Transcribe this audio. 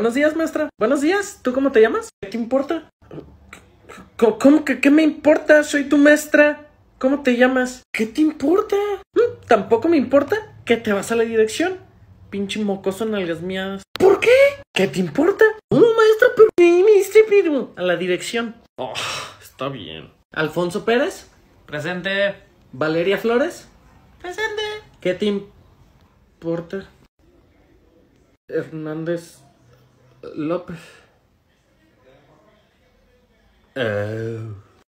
Buenos días, maestra. Buenos días. ¿Tú cómo te llamas? ¿Qué te importa? ¿Cómo, que qué me importa? Soy tu maestra. ¿Cómo te llamas? ¿Qué te importa? Mm, tampoco me importa que te vas a la dirección. Pinche mocoso nalgas mías. ¿Por qué? ¿Qué te importa? No, maestra, pero a la dirección. Oh, está bien. Alfonso Pérez. Presente. Valeria Flores. Presente. ¿Qué te importa? Hernández Lopes. Uh...